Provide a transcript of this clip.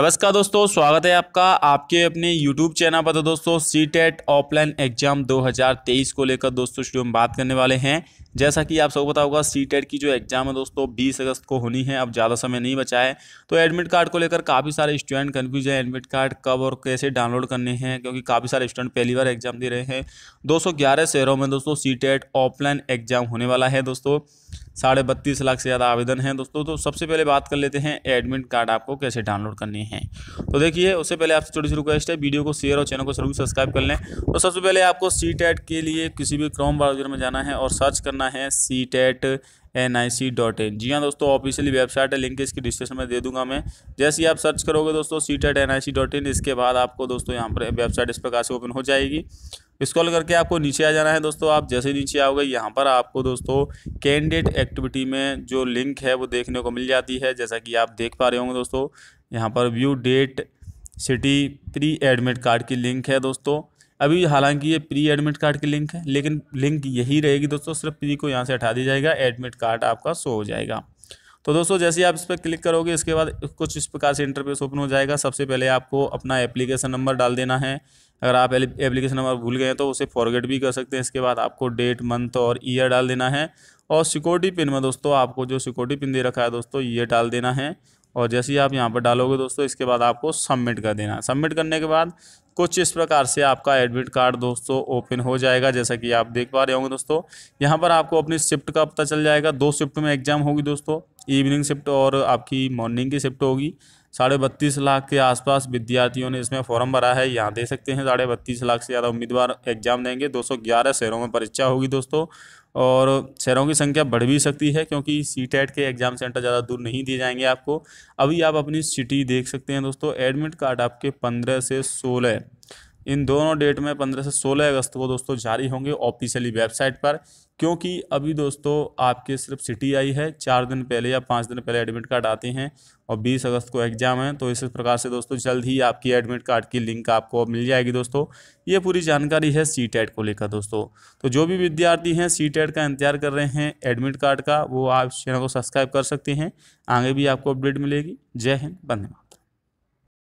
नमस्कार दोस्तों स्वागत है आपका आपके अपने YouTube चैनल पर तो दोस्तों सी टेट ऑफलाइन एग्जाम 2023 को लेकर दोस्तों शुरू हम बात करने वाले हैं जैसा कि आप सबको पता होगा सी टेट e की जो एग्ज़ाम है दोस्तों 20 अगस्त को होनी है अब ज़्यादा समय नहीं बचा है तो एडमिट कार्ड को लेकर काफ़ी सारे स्टूडेंट कन्फ्यूज हैं एडमिट कार्ड कब और कैसे डाउनलोड करने हैं क्योंकि काफ़ी सारे स्टूडेंट पहली बार एग्ज़ाम दे रहे हैं दो शहरों में दोस्तों सी टेट ऑफलाइन एग्ज़ाम होने वाला है दोस्तों साढ़े बत्तीस लाख से ज़्यादा आवेदन हैं दोस्तों तो सबसे पहले बात कर लेते हैं एडमिट कार्ड आपको कैसे डाउनलोड करनी है तो देखिए उससे पहले आपसे छोटी सी रिक्वेस्ट है वीडियो को शेयर और चैनल को जरूर सब्सक्राइब कर लें तो सबसे पहले आपको सी के लिए किसी भी क्रोम ब्राउजर में जाना है और सर्च करना है C N I C dot इन जी हाँ दोस्तों ऑफिशियली वेबसाइट है लिंक इसकी डिस्क्रिप्शन में दे दूंगा मैं जैसे ही आप सर्च करोगे दोस्तों C TET N I C dot in इसके बाद आपको दोस्तों यहाँ पर वेबसाइट इस प्रकार से ओपन हो जाएगी स्क्रॉल करके आपको नीचे आ जाना है दोस्तों आप जैसे नीचे आओगे यहाँ पर आपको दोस्तों कैंडिडेट एक्टिविटी में जो लिंक है वो देखने को मिल जाती है जैसा कि आप देख पा रहे होंगे दोस्तों यहाँ पर view date city pre admit card की लिंक है दोस्तों अभी हालांकि ये प्री एडमिट कार्ड की लिंक है लेकिन लिंक यही रहेगी दोस्तों सिर्फ प्री को यहाँ से हटा दिया जाएगा एडमिट कार्ड आपका शो हो जाएगा तो दोस्तों जैसे आप इस पर क्लिक करोगे इसके बाद कुछ इस प्रकार से इंटरफेस ओपन हो जाएगा सबसे पहले आपको अपना एप्लीकेशन नंबर डाल देना है अगर आप एप्लीकेशन नंबर भूल गए तो उसे फॉरगेट भी कर सकते हैं इसके बाद आपको डेट मंथ और ईयर डाल देना है और सिक्योरिटी पिन में दोस्तों आपको जो सिक्योरिटी पिन दे रखा है दोस्तों ये डाल देना है और जैसे ही आप यहाँ पर डालोगे दोस्तों इसके बाद आपको सबमिट कर देना है सबमिट करने के बाद कुछ इस प्रकार से आपका एडमिट कार्ड दोस्तों ओपन हो जाएगा जैसा कि आप देख पा रहे होंगे दोस्तों यहाँ पर आपको अपनी शिफ्ट का पता चल जाएगा दो शिफ्ट में एग्जाम होगी दोस्तों इवनिंग शिफ्ट और आपकी मॉर्निंग की शिफ्ट होगी साढ़े बत्तीस लाख के आसपास विद्यार्थियों ने इसमें फॉर्म भरा है यहाँ दे सकते हैं साढ़े बत्तीस लाख से ज़्यादा उम्मीदवार एग्जाम देंगे 211 शहरों में परीक्षा होगी दोस्तों और शहरों की संख्या बढ़ भी सकती है क्योंकि सी के एग्ज़ाम सेंटर ज़्यादा दूर नहीं दिए जाएंगे आपको अभी आप अपनी सिटी देख सकते हैं दोस्तों एडमिट कार्ड आपके पंद्रह से सोलह इन दोनों डेट में पंद्रह से सोलह अगस्त को दोस्तों जारी होंगे ऑफिशियली वेबसाइट पर क्योंकि अभी दोस्तों आपके सिर्फ सिटी आई है चार दिन पहले या पाँच दिन पहले एडमिट कार्ड आते हैं और बीस अगस्त को एग्जाम है तो इस प्रकार से दोस्तों जल्द ही आपकी एडमिट कार्ड की लिंक आपको मिल जाएगी दोस्तों ये पूरी जानकारी है सी टेट e को लेकर दोस्तों तो जो भी विद्यार्थी हैं सी टेट e का इंतजार कर रहे हैं एडमिट कार्ड का वो आप चैनल को सब्सक्राइब कर सकते हैं आगे भी आपको अपडेट मिलेगी जय हिंद धन्यवाद